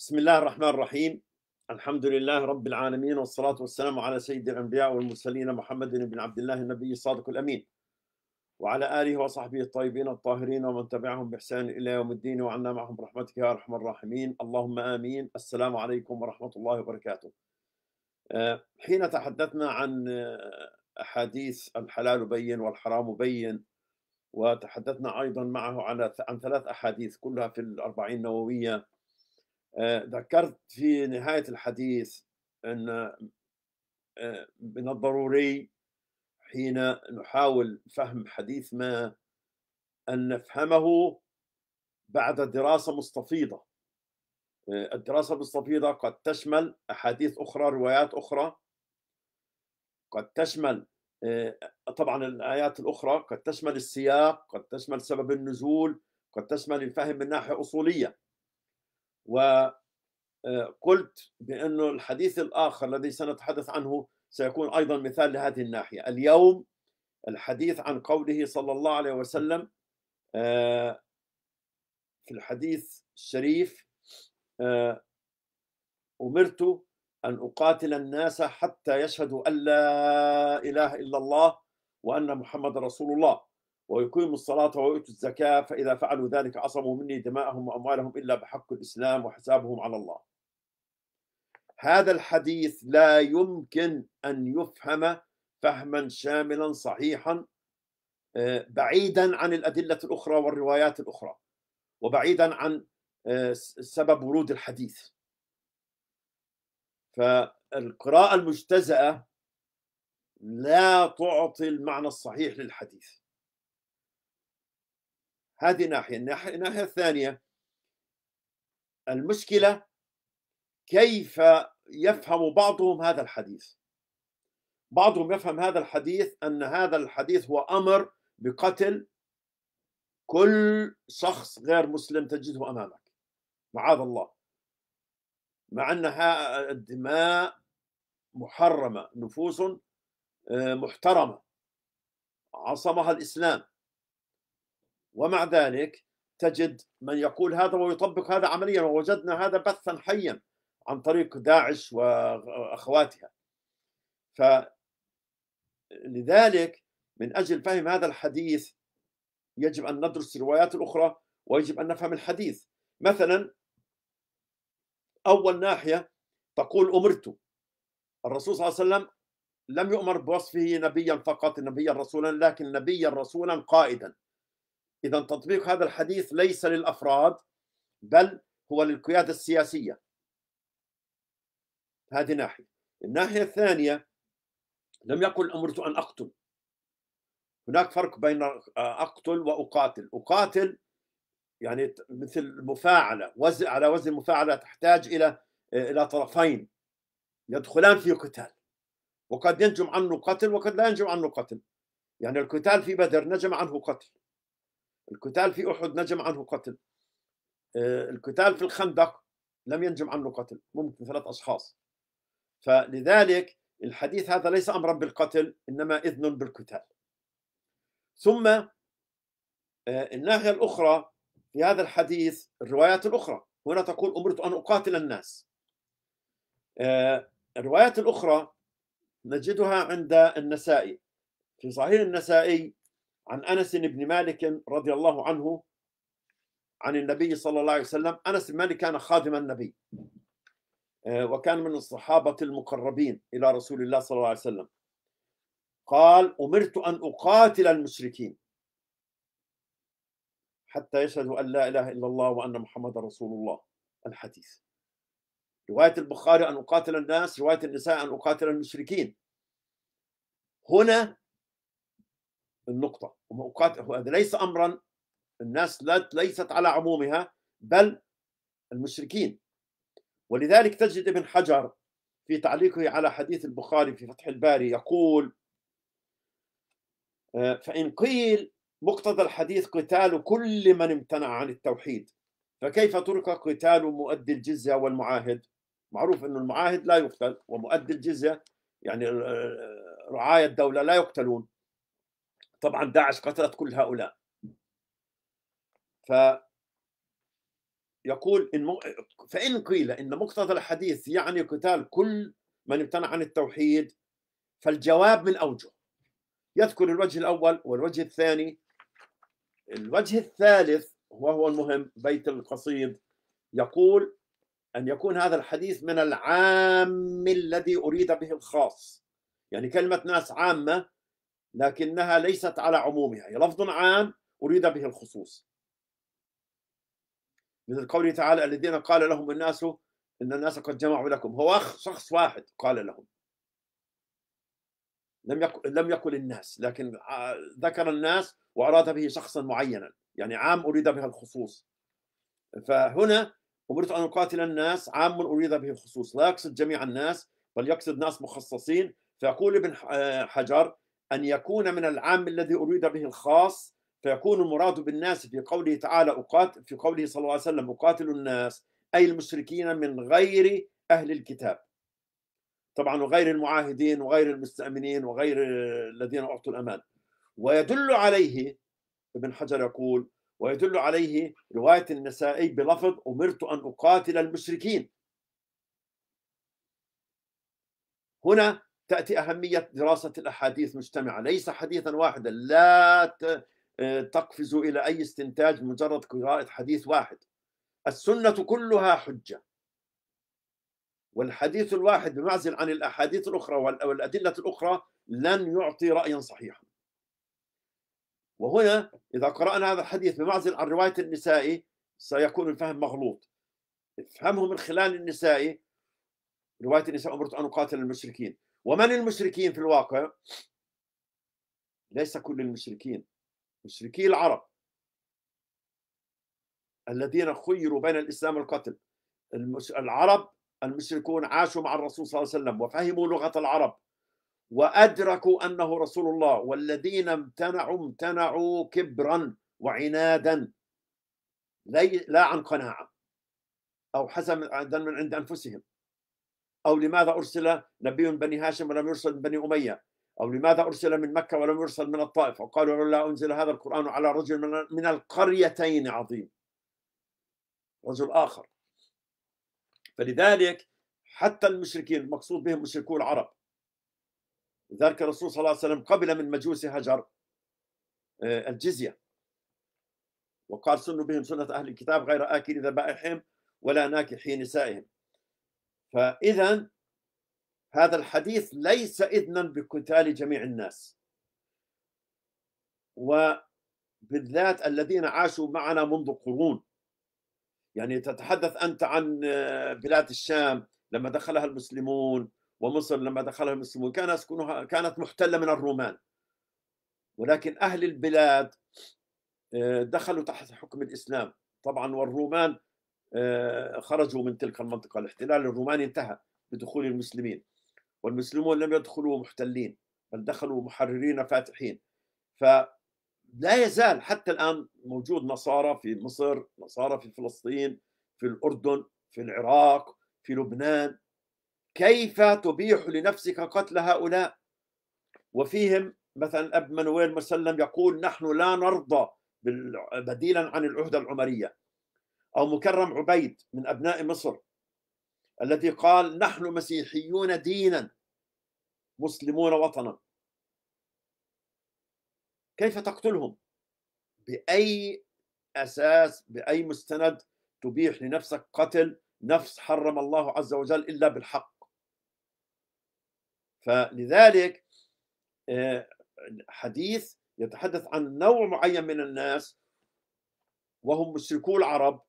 بسم الله الرحمن الرحيم الحمد لله رب العالمين والصلاة والسلام على سيد الأنبياء والمرسلين محمد بن عبد الله النبي الصادق الأمين وعلى آله وصحبه الطيبين الطاهرين ومن تبعهم بإحسان إلى يوم الدين وعنا معهم برحمتك يا أرحم الراحمين اللهم آمين السلام عليكم ورحمة الله وبركاته آه، حين تحدثنا عن آه، أحاديث الحلال بين والحرام بين وتحدثنا أيضا معه عن ثلاث أحاديث كلها في الأربعين نووية آه، ذكرت في نهاية الحديث أن آه، من الضروري حين نحاول فهم حديث ما أن نفهمه بعد دراسة مستفيضة آه، الدراسة المستفيضة قد تشمل أحاديث أخرى روايات أخرى قد تشمل طبعا الآيات الأخرى قد تشمل السياق قد تشمل سبب النزول قد تشمل الفهم من ناحية أصولية وقلت آه، بأن الحديث الآخر الذي سنتحدث عنه سيكون أيضا مثال لهذه الناحية اليوم الحديث عن قوله صلى الله عليه وسلم آه، في الحديث الشريف آه، أمرت أن أقاتل الناس حتى يشهدوا أن لا إله إلا الله وأن محمد رسول الله ويقيموا الصلاة ويؤتوا الزكاة فإذا فعلوا ذلك عصموا مني دماءهم وأموالهم إلا بحق الإسلام وحسابهم على الله هذا الحديث لا يمكن أن يفهم فهما شاملا صحيحا آه، بعيدا عن الأدلة الأخرى والروايات الأخرى وبعيدا عن آه، سبب ورود الحديث فالقراءة المجتزأة لا تعطي المعنى الصحيح للحديث هذه ناحية الناحية الثانية المشكلة كيف يفهم بعضهم هذا الحديث بعضهم يفهم هذا الحديث أن هذا الحديث هو أمر بقتل كل شخص غير مسلم تجده أمامك معاذ الله مع أنها الدماء محرمة نفوس آه، محترمة عصمها الإسلام ومع ذلك تجد من يقول هذا ويطبق هذا عمليا ووجدنا هذا بثا حيا عن طريق داعش واخواتها فلذلك من اجل فهم هذا الحديث يجب ان ندرس الروايات الاخرى ويجب ان نفهم الحديث مثلا اول ناحيه تقول امرت الرسول صلى الله عليه وسلم لم يؤمر بوصفه نبيا فقط نبيا رسولا لكن نبيا رسولا قائدا إذا تطبيق هذا الحديث ليس للأفراد بل هو للقيادة السياسية هذه ناحية الناحية الثانية لم يقل أمرت أن أقتل هناك فرق بين آه، أقتل وأقاتل أقاتل يعني مثل مفاعله وزن على وزن المفاعلة تحتاج إلى آه، إلى طرفين يدخلان في قتال وقد ينجم عنه قتل وقد لا ينجم عنه قتل يعني القتال في بدر نجم عنه قتل القتال في أحد نجم عنه قتل آه، القتال في الخندق لم ينجم عنه قتل ممكن ثلاث أشخاص فلذلك الحديث هذا ليس أمرا بالقتل إنما إذن بالقتال ثم آه، الناحية الأخرى في هذا الحديث الروايات الأخرى هنا تقول أمرت أن أقاتل الناس آه، الروايات الأخرى نجدها عند النسائي في صحيح النسائي عن أنس بن مالك رضي الله عنه عن النبي صلى الله عليه وسلم أنس بن مالك كان خادم النبي آه، وكان من الصحابة المقربين إلى رسول الله صلى الله عليه وسلم قال أمرت أن أقاتل المشركين حتى يشهدوا أن لا إله إلا الله وأن محمد رسول الله الحديث رواية البخاري أن أقاتل الناس رواية النساء أن أقاتل المشركين هنا النقطة هذا ليس أمرا الناس ليست على عمومها بل المشركين ولذلك تجد ابن حجر في تعليقه على حديث البخاري في فتح الباري يقول آه، فإن قيل مقتضى الحديث قتال كل من امتنع عن التوحيد فكيف ترك قتال مؤدي الجزية والمعاهد معروف أن المعاهد لا يقتل ومؤدي الجزية يعني آه، آه، رعاية الدولة لا يقتلون طبعا داعش قتلت كل هؤلاء ف يقول إن مو... فإن قيل إن مقتضى الحديث يعني قتال كل من امتنع عن التوحيد فالجواب من أوجه يذكر الوجه الأول والوجه الثاني الوجه الثالث وهو المهم بيت القصيد يقول أن يكون هذا الحديث من العام الذي أريد به الخاص يعني كلمة ناس عامة لكنها ليست على عمومها هي يعني لفظ عام أريد به الخصوص مثل قوله تعالى الذين قال لهم الناس إن الناس قد جمعوا لكم هو شخص واحد قال لهم لم يقل لم يقل الناس لكن ذكر الناس وأراد به شخصا معينا يعني عام أريد به الخصوص فهنا أمرت أن أقاتل الناس عام أريد به الخصوص لا يقصد جميع الناس بل يقصد ناس مخصصين فيقول ابن آه، حجر أن يكون من العام الذي أريد به الخاص فيكون المراد بالناس في قوله تعالى أقاتل في قوله صلى الله عليه وسلم أقاتل الناس أي المشركين من غير أهل الكتاب طبعا وغير المعاهدين وغير المستأمنين وغير الذين أعطوا الأمان ويدل عليه ابن حجر يقول ويدل عليه رواية النسائي بلفظ أمرت أن أقاتل المشركين هنا تأتي أهمية دراسة الأحاديث مجتمعة ليس حديثا واحدا لا آه، تقفز إلى أي استنتاج مجرد قراءة حديث واحد السنة كلها حجة والحديث الواحد بمعزل عن الأحاديث الأخرى والأدلة الأخرى لن يعطي رأيا صحيحا وهنا إذا قرأنا هذا الحديث بمعزل عن رواية النسائي سيكون الفهم مغلوط افهمه من خلال النسائي رواية النساء أمرت أن أقاتل المشركين ومن المشركين في الواقع ليس كل المشركين مشركي العرب الذين خيروا بين الإسلام والقتل العرب المشركون عاشوا مع الرسول صلى الله عليه وسلم وفهموا لغة العرب وأدركوا أنه رسول الله والذين امتنعوا امتنعوا كبرا وعنادا لا عن قناعة أو حسب من عند أنفسهم أو لماذا أرسل نبي بني هاشم ولم يرسل من بني أمية أو لماذا أرسل من مكة ولم يرسل من الطائف وقالوا لا أنزل هذا القرآن على رجل من القريتين عظيم رجل آخر فلذلك حتى المشركين المقصود بهم مشركو العرب لذلك الرسول صلى الله عليه وسلم قبل من مجوس هجر آه، الجزية وقال سنوا بهم سنة أهل الكتاب غير آكل ذبائحهم ولا ناكحي نسائهم فإذا هذا الحديث ليس إذنا بقتال جميع الناس وبالذات الذين عاشوا معنا منذ قرون يعني تتحدث أنت عن آه، بلاد الشام لما دخلها المسلمون ومصر لما دخلها المسلمون كان يسكنها كانت محتلة من الرومان ولكن أهل البلاد آه، دخلوا تحت حكم الإسلام طبعا والرومان آه، خرجوا من تلك المنطقة الاحتلال الروماني انتهى بدخول المسلمين والمسلمون لم يدخلوا محتلين بل دخلوا محررين فاتحين فلا يزال حتى الآن موجود نصارى في مصر نصارى في فلسطين في الأردن في العراق في لبنان كيف تبيح لنفسك قتل هؤلاء وفيهم مثلا أب منويل مسلم يقول نحن لا نرضى بديلا عن العهدة العمرية أو مكرم عبيد من أبناء مصر الذي قال نحن مسيحيون دينا مسلمون وطنا كيف تقتلهم بأي أساس بأي مستند تبيح لنفسك قتل نفس حرم الله عز وجل إلا بالحق فلذلك آه، حديث يتحدث عن نوع معين من الناس وهم مشركو العرب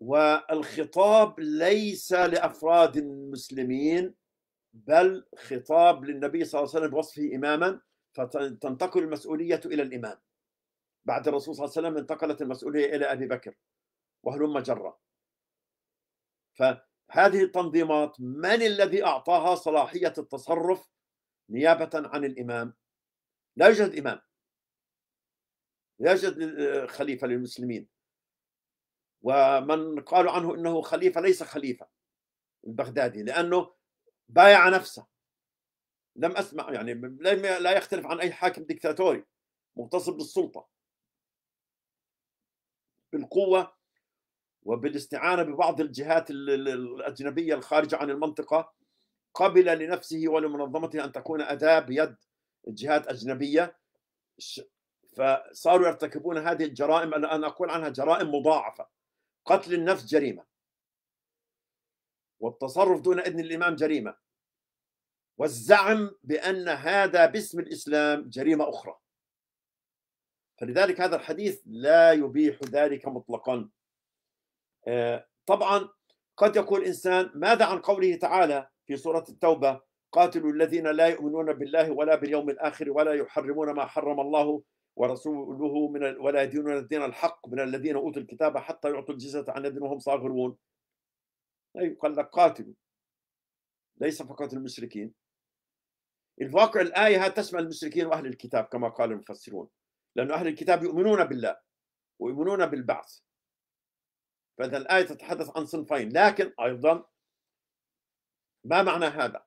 والخطاب ليس لافراد المسلمين بل خطاب للنبي صلى الله عليه وسلم بوصفه اماما فتنتقل المسؤوليه الى الامام. بعد الرسول صلى الله عليه وسلم انتقلت المسؤوليه الى ابي بكر وهلم جره. فهذه التنظيمات من الذي اعطاها صلاحيه التصرف نيابه عن الامام؟ لا يوجد امام. لا يوجد خليفه للمسلمين ومن قالوا عنه انه خليفه ليس خليفه البغدادي لانه بايع نفسه لم اسمع يعني لا يختلف عن اي حاكم دكتاتوري مغتصب للسلطه بالقوه وبالاستعانه ببعض الجهات الاجنبيه الخارجه عن المنطقه قبل لنفسه ولمنظمته ان تكون اداه بيد جهات اجنبيه فصاروا يرتكبون هذه الجرائم انا اقول عنها جرائم مضاعفه قتل النفس جريمة والتصرف دون إذن الإمام جريمة والزعم بأن هذا باسم الإسلام جريمة أخرى فلذلك هذا الحديث لا يبيح ذلك مطلقا آه، طبعا قد يقول إنسان ماذا عن قوله تعالى في سورة التوبة قاتلوا الذين لا يؤمنون بالله ولا باليوم الآخر ولا يحرمون ما حرم الله ورسوله من ال... ولا يدينون الدين الحق من الذين اوتوا الكتاب حتى يعطوا الجزيه عن الذين وهم صاغرون أي طيب، قال لك قاتلوا ليس فقط المشركين الواقع الآية هذه تشمل المشركين وأهل الكتاب كما قال المفسرون لأن أهل الكتاب يؤمنون بالله ويؤمنون بالبعث فإذا الآية تتحدث عن صنفين لكن أيضا ما معنى هذا؟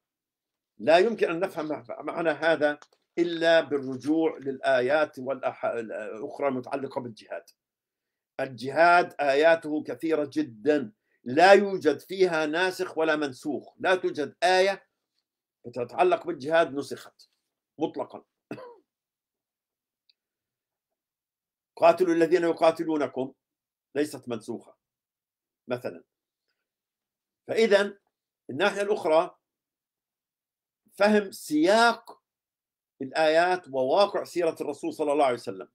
لا يمكن أن نفهم معنى هذا إلا بالرجوع للآيات الاخرى المتعلقة بالجهاد الجهاد آياته كثيرة جدا لا يوجد فيها ناسخ ولا منسوخ لا توجد آية تتعلق بالجهاد نسخت مطلقا قاتلوا الذين يقاتلونكم ليست منسوخة مثلا فإذا الناحية الأخرى فهم سياق الآيات وواقع سيرة الرسول صلى الله عليه وسلم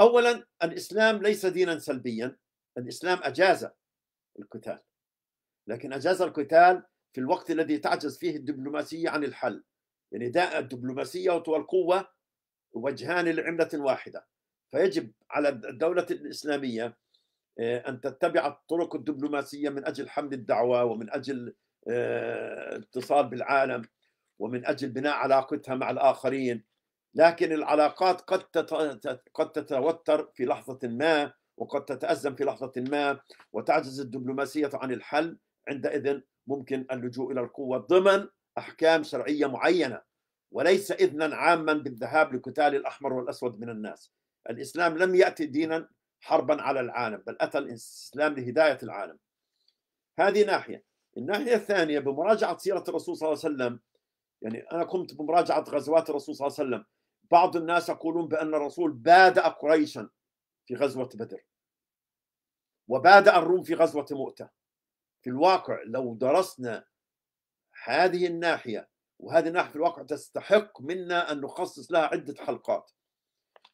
أولا الإسلام ليس دينا سلبيا الإسلام أجاز القتال لكن أجاز القتال في الوقت الذي تعجز فيه الدبلوماسية عن الحل يعني داء الدبلوماسية والقوة وجهان لعملة واحدة فيجب على الدولة الإسلامية آه، أن تتبع الطرق الدبلوماسية من أجل حمل الدعوة ومن أجل آه، اتصال بالعالم ومن أجل بناء علاقتها مع الآخرين لكن العلاقات قد قد تتوتر في لحظة ما وقد تتأزم في لحظة ما وتعجز الدبلوماسية عن الحل عندئذ ممكن اللجوء إلى القوة ضمن أحكام شرعية معينة وليس إذنا عاما بالذهاب لقتال الأحمر والأسود من الناس الإسلام لم يأتي دينا حربا على العالم بل أتى الإسلام لهداية العالم هذه ناحية الناحية الثانية بمراجعة سيرة الرسول صلى الله عليه وسلم يعني أنا قمت بمراجعة غزوات الرسول صلى الله عليه وسلم بعض الناس يقولون بأن الرسول بادأ قريشا في غزوة بدر وبادأ الروم في غزوة مؤتة في الواقع لو درسنا هذه الناحية وهذه الناحية في الواقع تستحق منا أن نخصص لها عدة حلقات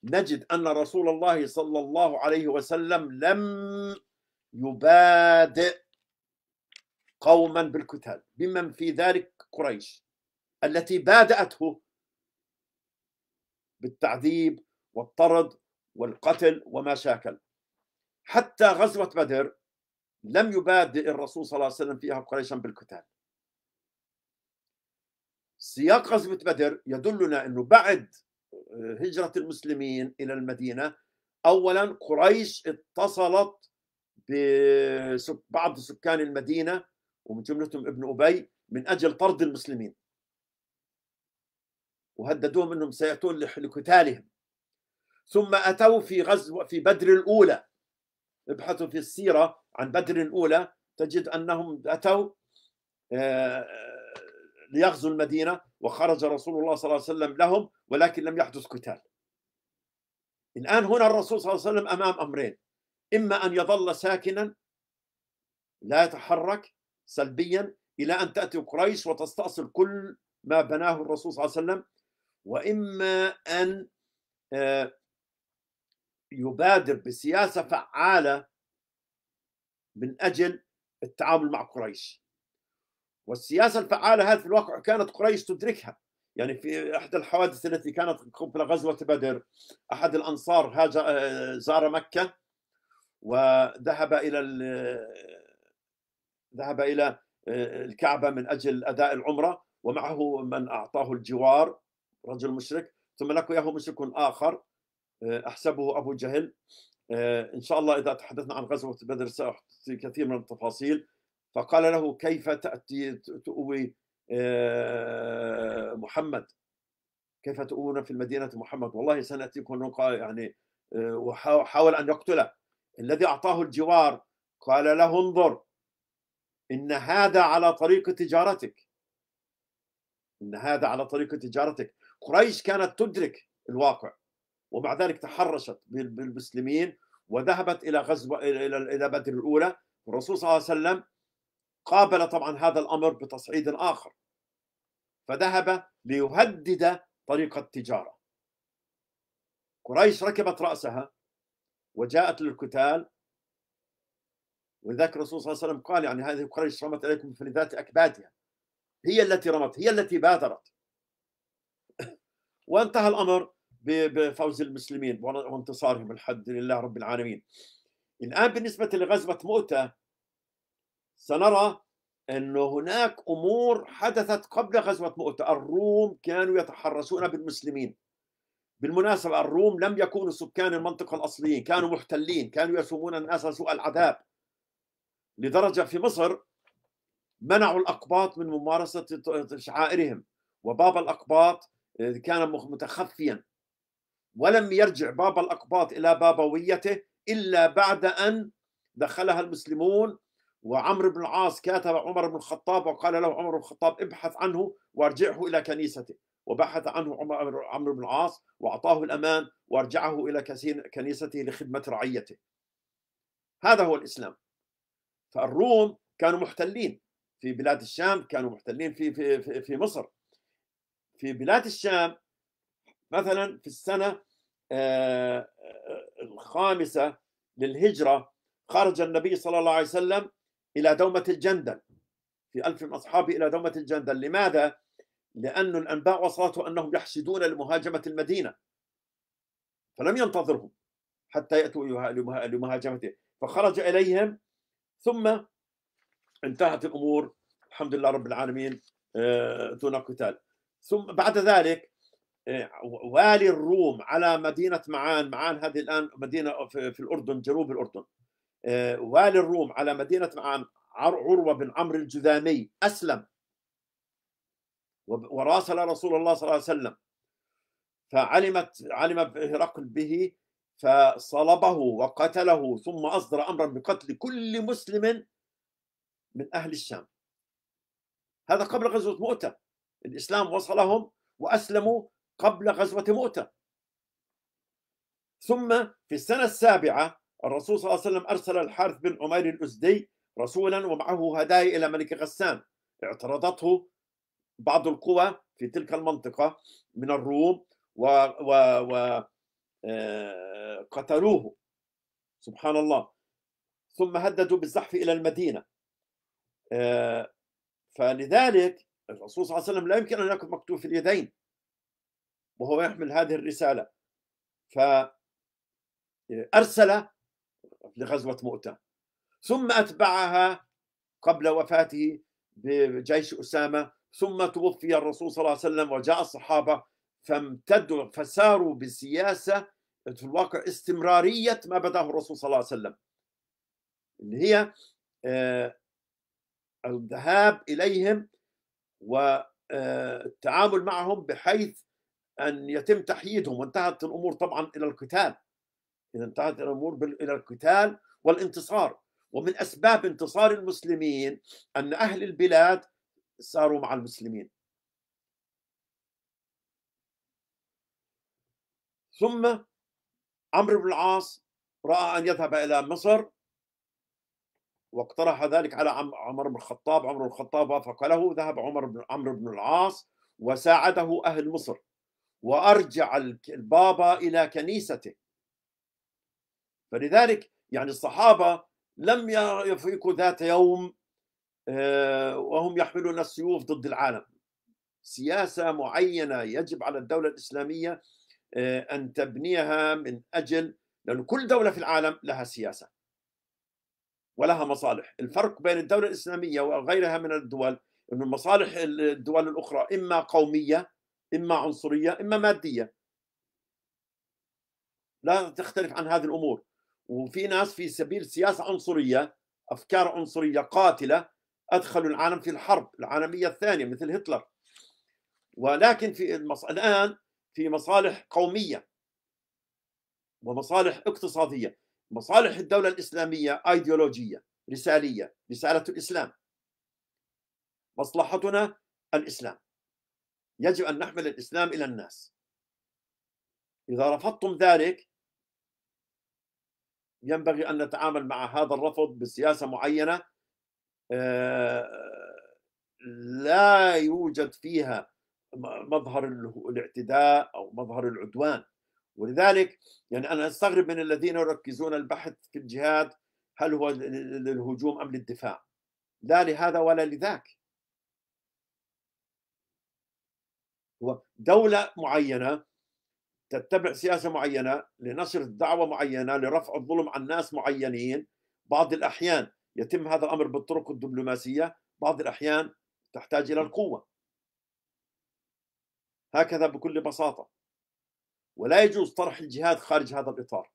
نجد أن رسول الله صلى الله عليه وسلم لم يبادئ قوما بالقتال بمن في ذلك قريش التي بادأته بالتعذيب والطرد والقتل وما شاكل حتى غزوة بدر لم يبادئ الرسول صلى الله عليه وسلم فيها قريشا بالقتال سياق غزوة بدر يدلنا أنه بعد آه، هجرة المسلمين إلى المدينة أولا قريش اتصلت ببعض سكان المدينة ومن جملتهم ابن أبي من أجل طرد المسلمين وهددوهم انهم سياتون لقتالهم ثم اتوا في غزو في بدر الاولى ابحثوا في السيره عن بدر الاولى تجد انهم اتوا آه، ليغزوا المدينه وخرج رسول الله صلى الله عليه وسلم لهم ولكن لم يحدث قتال. الان هنا الرسول صلى الله عليه وسلم امام امرين اما ان يظل ساكنا لا يتحرك سلبيا الى ان تاتي قريش وتستاصل كل ما بناه الرسول صلى الله عليه وسلم واما ان آه، يبادر بسياسه فعاله من اجل التعامل مع قريش والسياسه الفعاله هذه في الواقع كانت قريش تدركها يعني في احدى الحوادث التي كانت قبل غزوه بدر احد الانصار هاجر آه، زار مكه وذهب الى ذهب الى آه، الكعبه من اجل اداء العمره ومعه من اعطاه الجوار رجل مشرك ثم لك إياه مشرك آخر آه، أحسبه أبو جهل آه، إن شاء الله إذا تحدثنا عن غزوة بدر سأحكي كثير من التفاصيل فقال له كيف تأتي تؤوي آه، محمد كيف تؤون في المدينة محمد والله سنأتيكم يعني وحاول أن يقتله الذي أعطاه الجوار قال له انظر إن هذا على طريق تجارتك إن هذا على طريق تجارتك قريش كانت تدرك الواقع ومع ذلك تحرشت بالمسلمين وذهبت الى غزوه الى الى بدر الاولى والرسول صلى الله عليه وسلم قابل طبعا هذا الامر بتصعيد اخر فذهب ليهدد طريق التجاره قريش ركبت راسها وجاءت للقتال ولذلك الرسول صلى الله عليه وسلم قال يعني هذه قريش رمت اليكم فلذات اكبادها هي التي رمت هي التي بادرت وانتهى الامر بفوز المسلمين وانتصارهم الحمد لله رب العالمين الان بالنسبه لغزوه مؤته سنرى انه هناك امور حدثت قبل غزوه مؤته الروم كانوا يتحرسون بالمسلمين بالمناسبة الروم لم يكونوا سكان المنطقة الأصليين كانوا محتلين كانوا يسومون الناس سوء العذاب لدرجة في مصر منعوا الأقباط من ممارسة شعائرهم وباب الأقباط كان متخفيا ولم يرجع بابا الأقباط إلى بابويته إلا بعد أن دخلها المسلمون وعمرو بن العاص كاتب عمر بن الخطاب وقال له عمر بن الخطاب ابحث عنه وارجعه إلى كنيسته وبحث عنه عمرو بن العاص وأعطاه الأمان وارجعه إلى كنيسته لخدمة رعيته هذا هو الإسلام فالروم كانوا محتلين في بلاد الشام كانوا محتلين في, في, في, في مصر في بلاد الشام مثلا في السنة آه، آه، الخامسة للهجرة خرج النبي صلى الله عليه وسلم إلى دومة الجندل في ألف من أصحابه إلى دومة الجندل لماذا؟ لأن الأنباء وصلته أنهم يحشدون لمهاجمة المدينة فلم ينتظرهم حتى يأتوا لمهاجمته فخرج إليهم ثم انتهت الأمور الحمد لله رب العالمين دون آه، قتال ثم بعد ذلك آه، والي الروم على مدينة معان معان هذه الآن مدينة في الأردن جنوب الأردن آه، والي الروم على مدينة معان عروة بن عمرو الجذامي أسلم وراسل رسول الله صلى الله عليه وسلم فعلمت علم هرقل به فصلبه وقتله ثم أصدر أمرا بقتل كل مسلم من أهل الشام هذا قبل غزوة مؤتة الإسلام وصلهم وأسلموا قبل غزوة مؤتة ثم في السنة السابعة الرسول صلى الله عليه وسلم أرسل الحارث بن عمير الأزدي رسولا ومعه هدايا إلى ملك غسان اعترضته بعض القوى في تلك المنطقة من الروم و, و... و... آه، قتلوه سبحان الله ثم هددوا بالزحف إلى المدينة آه، فلذلك الرسول صلى الله عليه وسلم لا يمكن أن يكون مكتوف اليدين وهو يحمل هذه الرسالة ف ارسل لغزوة مؤتة ثم أتبعها قبل وفاته بجيش أسامة ثم توفي الرسول صلى الله عليه وسلم وجاء الصحابة فامتدوا فساروا بسياسة في الواقع استمرارية ما بدأه الرسول صلى الله عليه وسلم اللي هي آه، الذهاب إليهم والتعامل آه، معهم بحيث أن يتم تحييدهم وانتهت الأمور طبعا إلى القتال إذا انتهت الأمور إلى القتال والانتصار ومن أسباب انتصار المسلمين أن أهل البلاد صاروا مع المسلمين ثم عمرو بن العاص رأى أن يذهب إلى مصر واقترح ذلك على عمر بن الخطاب عمر بن الخطاب وافق له ذهب عمر بن عمرو بن العاص وساعده أهل مصر وأرجع البابا إلى كنيسته فلذلك يعني الصحابة لم يفيقوا ذات يوم آه، وهم يحملون السيوف ضد العالم سياسة معينة يجب على الدولة الإسلامية آه، أن تبنيها من أجل لأن كل دولة في العالم لها سياسة ولها مصالح الفرق بين الدولة الإسلامية وغيرها من الدول أن مصالح الدول الأخرى إما قومية إما عنصرية إما مادية لا تختلف عن هذه الأمور وفي ناس في سبيل سياسة عنصرية أفكار عنصرية قاتلة أدخلوا العالم في الحرب العالمية الثانية مثل هتلر ولكن في المص... الآن في مصالح قومية ومصالح اقتصادية مصالح الدولة الإسلامية أيديولوجية رسالية رسالة الإسلام مصلحتنا الإسلام يجب أن نحمل الإسلام إلى الناس إذا رفضتم ذلك ينبغي أن نتعامل مع هذا الرفض بسياسة معينة آه، لا يوجد فيها مظهر الاعتداء أو مظهر العدوان ولذلك يعني انا استغرب من الذين يركزون البحث في الجهاد هل هو للهجوم ام للدفاع لا لهذا ولا لذاك هو دولة معينة تتبع سياسة معينة لنشر دعوة معينة لرفع الظلم عن ناس معينين بعض الأحيان يتم هذا الأمر بالطرق الدبلوماسية بعض الأحيان تحتاج إلى القوة هكذا بكل بساطة ولا يجوز طرح الجهاد خارج هذا الإطار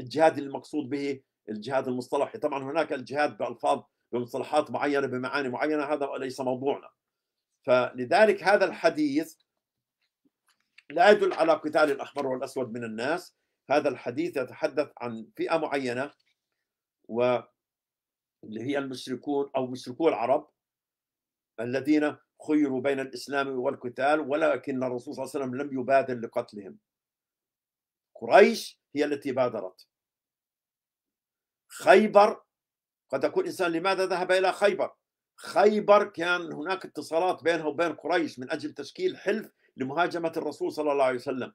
الجهاد المقصود به الجهاد المصطلحي طبعا هناك الجهاد بألفاظ بمصطلحات معينة بمعاني معينة هذا ليس موضوعنا فلذلك هذا الحديث لا يدل على قتال الأحمر والأسود من الناس هذا الحديث يتحدث عن فئة معينة و اللي هي المشركون أو مشركو العرب الذين خيروا بين الإسلام والقتال ولكن الرسول صلى الله عليه وسلم لم يبادر لقتلهم قريش هي التي بادرت خيبر قد يقول إنسان لماذا ذهب إلى خيبر خيبر كان هناك اتصالات بينها وبين قريش من أجل تشكيل حلف لمهاجمة الرسول صلى الله عليه وسلم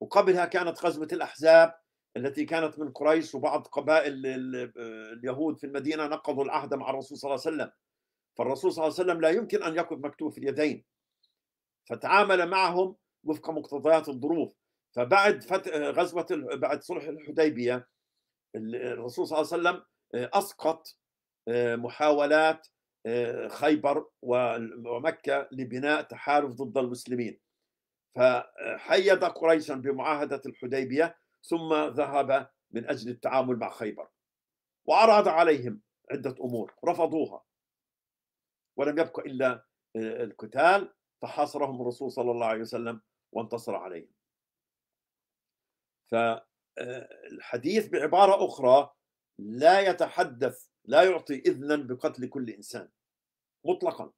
وقبلها كانت غزوة الأحزاب التي كانت من قريش وبعض قبائل اليهود في المدينة نقضوا العهد مع الرسول صلى الله عليه وسلم فالرسول صلى الله عليه وسلم لا يمكن أن يقف مكتوف اليدين فتعامل معهم وفق مقتضيات الظروف فبعد فتح غزوة بعد صلح الحديبية الرسول صلى الله عليه وسلم آه، أسقط آه، محاولات آه، خيبر ومكة لبناء تحالف ضد المسلمين فحيد قريشا بمعاهدة الحديبية ثم ذهب من أجل التعامل مع خيبر وعرض عليهم عدة أمور رفضوها ولم يبق إلا آه، القتال فحاصرهم الرسول صلى الله عليه وسلم وانتصر عليهم فالحديث آه، بعبارة أخرى لا يتحدث لا يعطي إذنا بقتل كل إنسان مطلقا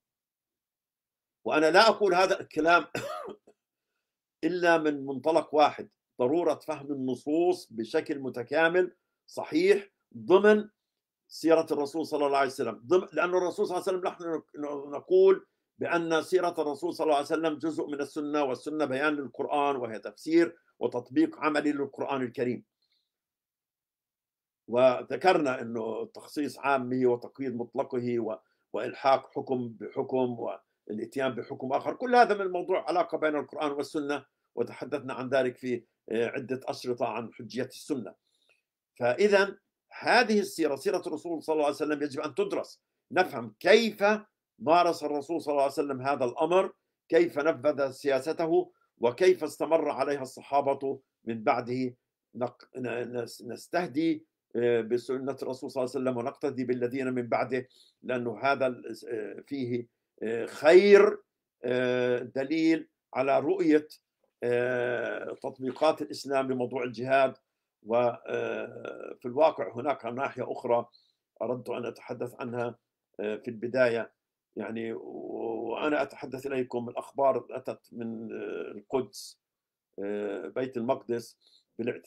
وأنا لا أقول هذا الكلام إلا من منطلق واحد ضرورة فهم النصوص بشكل متكامل صحيح ضمن سيرة الرسول صلى الله عليه وسلم لأن الرسول صلى الله عليه وسلم نحن نقول بأن سيرة الرسول صلى الله عليه وسلم جزء من السنة والسنة بيان للقرآن وهي تفسير وتطبيق عملي للقرآن الكريم وذكرنا أنه تخصيص عامي وتقييد مطلقه وإلحاق حكم بحكم والإتيان بحكم آخر كل هذا من موضوع علاقة بين القرآن والسنة وتحدثنا عن ذلك في آه، عدة أشرطة عن حجية السنة فإذا هذه السيرة سيرة الرسول صلى الله عليه وسلم يجب أن تدرس نفهم كيف مارس الرسول صلى الله عليه وسلم هذا الأمر كيف نفذ سياسته وكيف استمر عليها الصحابة من بعده نستهدي آه، بسنة الرسول صلى الله عليه وسلم ونقتدي بالذين من بعده لأنه هذا آه، فيه آه، خير دليل على رؤية تطبيقات الإسلام بموضوع الجهاد وفي آه، الواقع هناك ناحية أخرى أردت أن أتحدث عنها آه، في البداية يعني وأنا أتحدث إليكم الأخبار أتت من آه، القدس بيت المقدس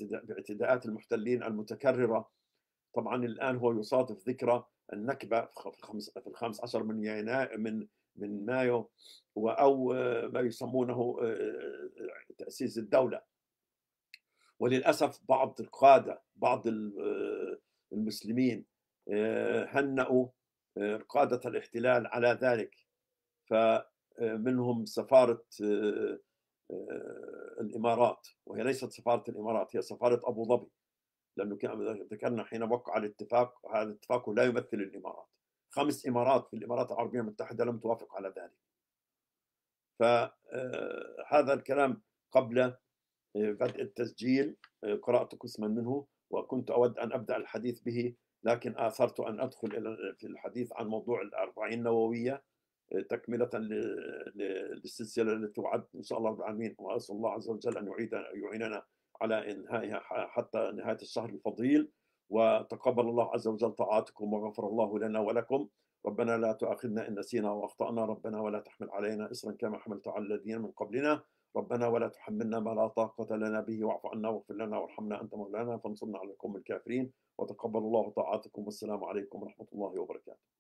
باعتداءات المحتلين المتكررة طبعا الآن هو يصادف ذكرى النكبة في الخامس عشر من يناير من من مايو أو ما يسمونه تأسيس الدولة وللأسف بعض القادة بعض آه، المسلمين آه، هنأوا آه، قادة الاحتلال على ذلك فمنهم سفارة الإمارات وهي ليست سفارة الإمارات هي سفارة أبو ظبي لأنه ذكرنا حين وقع الاتفاق هذا الاتفاق لا يمثل الإمارات خمس إمارات في الإمارات العربية المتحدة لم توافق على ذلك فهذا الكلام قبل بدء التسجيل آه، قرأت قسما منه وكنت أود أن أبدأ الحديث به لكن آثرت أن أدخل إلى في الحديث عن موضوع الأربعين النووية آه، تكملة للسلسلة التي توعد إن شاء الله رب العالمين وأسأل الله عز وجل أن يعيد يعيننا على إنهائها حتى نهاية الشهر الفضيل وتقبل الله عز وجل طاعاتكم وغفر الله لنا ولكم ربنا لا تؤاخذنا إن نسينا وأخطأنا ربنا ولا تحمل علينا إصرا كما حملت على الذين من قبلنا ربنا ولا تحملنا ما لا طاقة لنا به واعف عنا واغفر لنا وارحمنا أنت مولانا فانصرنا على القوم الكافرين وتقبل الله طاعاتكم والسلام عليكم ورحمة الله وبركاته